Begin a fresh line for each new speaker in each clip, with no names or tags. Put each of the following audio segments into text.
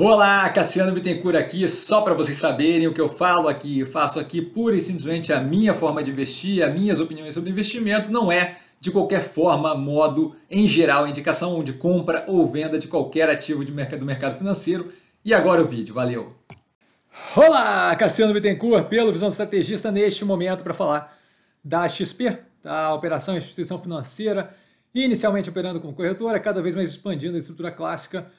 Olá, Cassiano Bittencourt aqui, só para vocês saberem o que eu falo aqui, eu faço aqui pura e simplesmente a minha forma de investir, as minhas opiniões sobre investimento, não é de qualquer forma, modo, em geral, indicação de compra ou venda de qualquer ativo de mercado, do mercado financeiro. E agora o vídeo, valeu! Olá, Cassiano Bittencourt, pelo Visão Estrategista, neste momento para falar da XP, da Operação Instituição Financeira, inicialmente operando como corretora, cada vez mais expandindo a estrutura clássica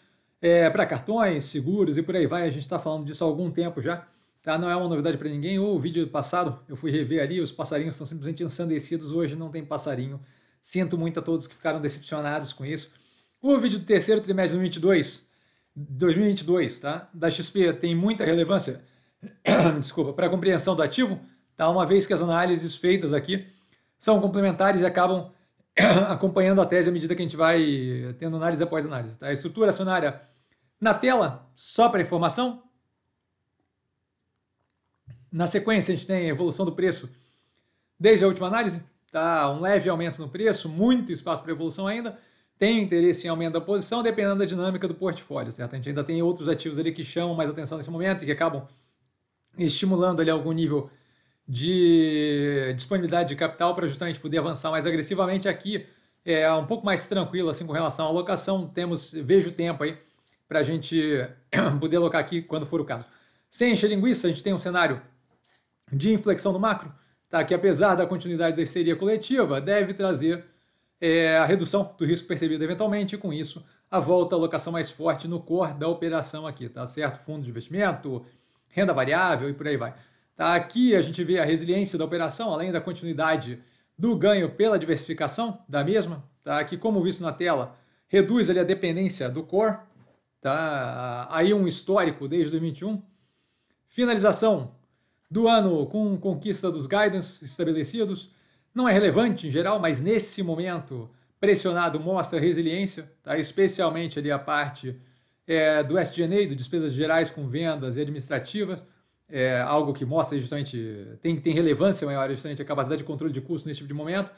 é, para cartões, seguros e por aí vai. A gente está falando disso há algum tempo já. Tá? Não é uma novidade para ninguém. O vídeo passado eu fui rever ali, os passarinhos estão simplesmente ensandecidos. Hoje não tem passarinho. Sinto muito a todos que ficaram decepcionados com isso. O vídeo do terceiro trimestre de 2022, 2022 tá? da XP tem muita relevância desculpa, para a compreensão do ativo, tá? uma vez que as análises feitas aqui são complementares e acabam acompanhando a tese à medida que a gente vai tendo análise após análise. Tá? A estrutura acionária na tela, só para informação. Na sequência, a gente tem a evolução do preço desde a última análise. Tá um leve aumento no preço, muito espaço para evolução ainda. Tem interesse em aumento da posição, dependendo da dinâmica do portfólio, certo? A gente ainda tem outros ativos ali que chamam mais atenção nesse momento e que acabam estimulando ali algum nível de disponibilidade de capital para justamente poder avançar mais agressivamente. Aqui é um pouco mais tranquilo assim com relação à alocação. Temos, vejo tempo aí para a gente poder alocar aqui quando for o caso. Sem encher linguiça, a gente tem um cenário de inflexão no macro, tá? que apesar da continuidade da histeria coletiva, deve trazer é, a redução do risco percebido eventualmente, e com isso, a volta à alocação mais forte no core da operação aqui, tá certo? Fundo de investimento, renda variável e por aí vai. Tá? Aqui a gente vê a resiliência da operação, além da continuidade do ganho pela diversificação da mesma, tá? que como visto na tela, reduz ali a dependência do core, Tá? Ah, aí um histórico desde 2021. Finalização do ano com conquista dos guidance estabelecidos. Não é relevante em geral, mas nesse momento pressionado mostra resiliência, tá? especialmente ali a parte é, do SGNA, de despesas gerais com vendas e administrativas, é algo que mostra justamente, tem, tem relevância maior é justamente a capacidade de controle de custo nesse tipo de momento.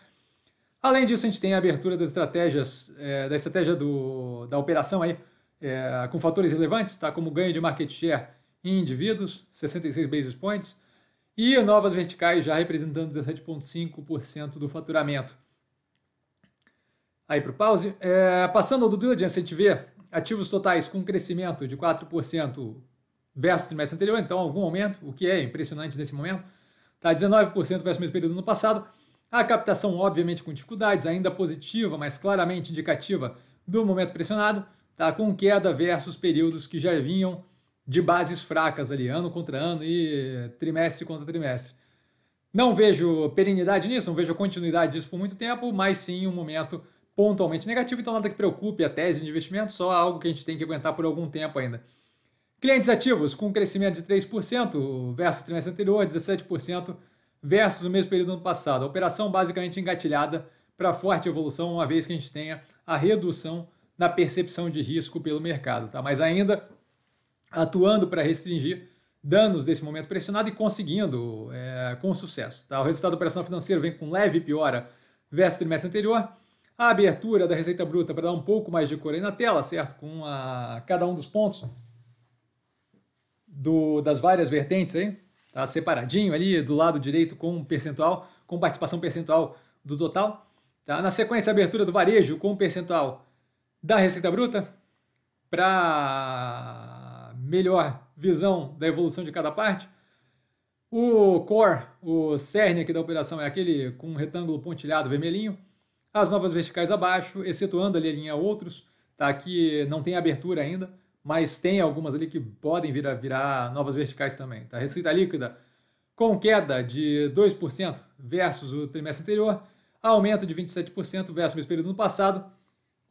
Além disso, a gente tem a abertura das estratégias, é, da estratégia do, da operação aí, é, com fatores relevantes, tá? como ganho de market share em indivíduos, 66 basis points, e novas verticais já representando 17,5% do faturamento. Aí para o pause. É, passando ao do diligence, a gente vê ativos totais com crescimento de 4% versus o trimestre anterior, então algum aumento, o que é impressionante nesse momento. Está 19% versus o mesmo período do ano passado. A captação, obviamente, com dificuldades, ainda positiva, mas claramente indicativa do momento pressionado tá, com queda versus períodos que já vinham de bases fracas ali, ano contra ano e trimestre contra trimestre. Não vejo perenidade nisso, não vejo continuidade disso por muito tempo, mas sim um momento pontualmente negativo, então nada que preocupe a tese de investimento, só algo que a gente tem que aguentar por algum tempo ainda. Clientes ativos com crescimento de 3% versus o trimestre anterior, 17% versus o mesmo período do ano passado. A operação basicamente engatilhada para forte evolução, uma vez que a gente tenha a redução na percepção de risco pelo mercado, tá? mas ainda atuando para restringir danos desse momento pressionado e conseguindo é, com sucesso. Tá? O resultado operacional financeiro vem com leve piora versus o trimestre anterior. A abertura da receita bruta para dar um pouco mais de cor aí na tela, certo? Com a, cada um dos pontos do, das várias vertentes aí, tá separadinho ali do lado direito com um percentual, com participação percentual do total. Tá? Na sequência, a abertura do varejo com um percentual da Receita Bruta para melhor visão da evolução de cada parte. O core, o cerne aqui da operação é aquele com um retângulo pontilhado vermelhinho, as novas verticais abaixo, excetuando ali a linha outros, tá? Aqui não tem abertura ainda, mas tem algumas ali que podem vir a virar novas verticais também, tá? Receita líquida com queda de 2% versus o trimestre anterior, aumento de 27% versus o mesmo período no passado,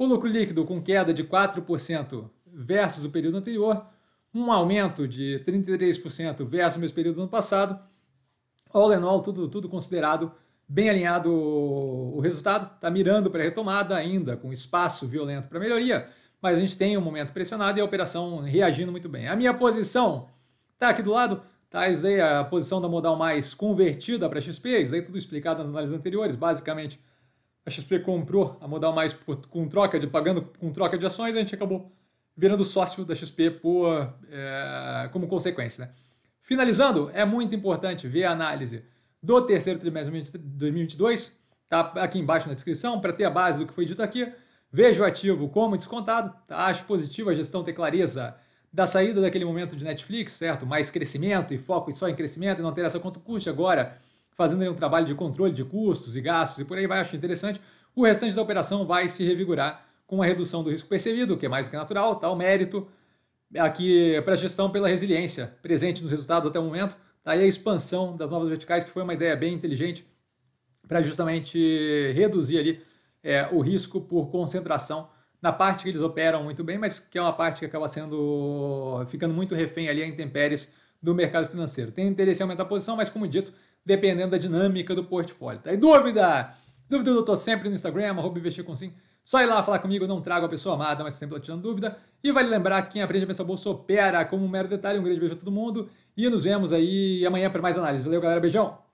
o lucro líquido com queda de 4% versus o período anterior, um aumento de 33% versus o mesmo período do ano passado. All in all, tudo, tudo considerado bem alinhado o resultado, está mirando para a retomada ainda, com espaço violento para melhoria, mas a gente tem um momento pressionado e a operação reagindo muito bem. A minha posição está aqui do lado, tá? Isso é a posição da modal mais convertida para XP, isso tudo explicado nas análises anteriores, basicamente a XP comprou a modal mais por, com troca de pagando com troca de ações, a gente acabou virando sócio da XP por, é, como consequência. Né? Finalizando, é muito importante ver a análise do terceiro trimestre de 2022, tá aqui embaixo na descrição, para ter a base do que foi dito aqui. Vejo o ativo como descontado, tá? acho positivo a gestão ter clareza da saída daquele momento de Netflix, certo? Mais crescimento e foco só em crescimento e não ter essa quanto custe agora fazendo um trabalho de controle de custos e gastos e por aí vai, acho interessante. O restante da operação vai se revigorar com a redução do risco percebido, que é mais do que natural, tal tá? mérito aqui para a gestão pela resiliência, presente nos resultados até o momento. Tá aí a expansão das novas verticais, que foi uma ideia bem inteligente para justamente reduzir ali é, o risco por concentração na parte que eles operam muito bem, mas que é uma parte que acaba sendo ficando muito refém ali a intempéries do mercado financeiro. Tem interesse em aumentar a posição, mas como dito, dependendo da dinâmica do portfólio. Tá? E dúvida? Dúvida eu tô sempre no Instagram, arroba investir com sim. Só ir lá falar comigo, não trago a pessoa amada, mas sempre tirando dúvida. E vale lembrar que quem aprende a pensar bolsa opera como um mero detalhe. Um grande beijo a todo mundo e nos vemos aí amanhã para mais análise. Valeu, galera. Beijão!